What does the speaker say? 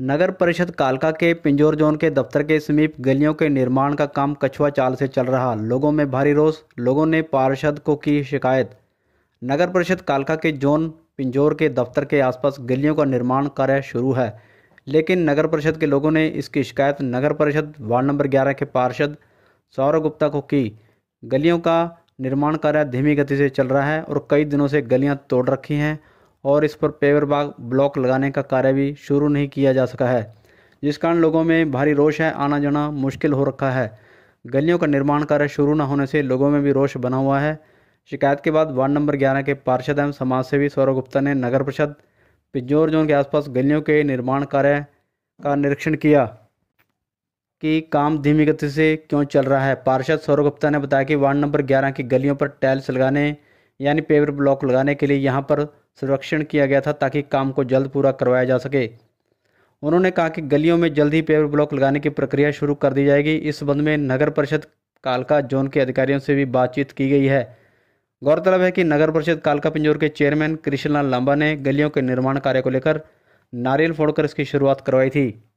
नगर परिषद कालका के पिंजोर जोन के दफ्तर के समीप गलियों के निर्माण का काम कछुआ चाल से चल रहा लोगों में भारी रोष लोगों ने पार्षद को की शिकायत नगर परिषद कालका के जोन पिंजोर के दफ्तर के आसपास गलियों का निर्माण कार्य शुरू है लेकिन नगर परिषद के लोगों ने इसकी शिकायत नगर परिषद वार्ड नंबर ग्यारह के पार्षद सौरभ गुप्ता को की गलियों का निर्माण कार्य धीमी गति से चल रहा है और कई दिनों से गलियां तोड़ रखी हैं और इस पर पेवर बाग ब्लॉक लगाने का कार्य भी शुरू नहीं किया जा सका है जिस कारण लोगों में भारी रोष है आना जाना मुश्किल हो रखा है गलियों का निर्माण कार्य शुरू न होने से लोगों में भी रोष बना हुआ है शिकायत के बाद वार्ड नंबर ग्यारह के पार्षद एवं समाजसेवी सौरभ गुप्ता ने नगर परिषद पिजोर जोन के आसपास गलियों के निर्माण कार्य का निरीक्षण किया कि काम धीमी गति से क्यों चल रहा है पार्षद सौरभ गुप्ता ने बताया कि वार्ड नंबर ग्यारह की गलियों पर टाइल्स लगाने यानी पेवर ब्लॉक लगाने के लिए यहाँ पर संरक्षण किया गया था ताकि काम को जल्द पूरा करवाया जा सके उन्होंने कहा कि गलियों में जल्द ही पेवर ब्लॉक लगाने की प्रक्रिया शुरू कर दी जाएगी इस संबंध में नगर परिषद कालका जोन के अधिकारियों से भी बातचीत की गई है गौरतलब है कि नगर परिषद कालका पिंजौर के चेयरमैन कृष्णलाल लांबा ने गलियों के निर्माण कार्य को लेकर नारियल फोड़कर इसकी शुरुआत करवाई थी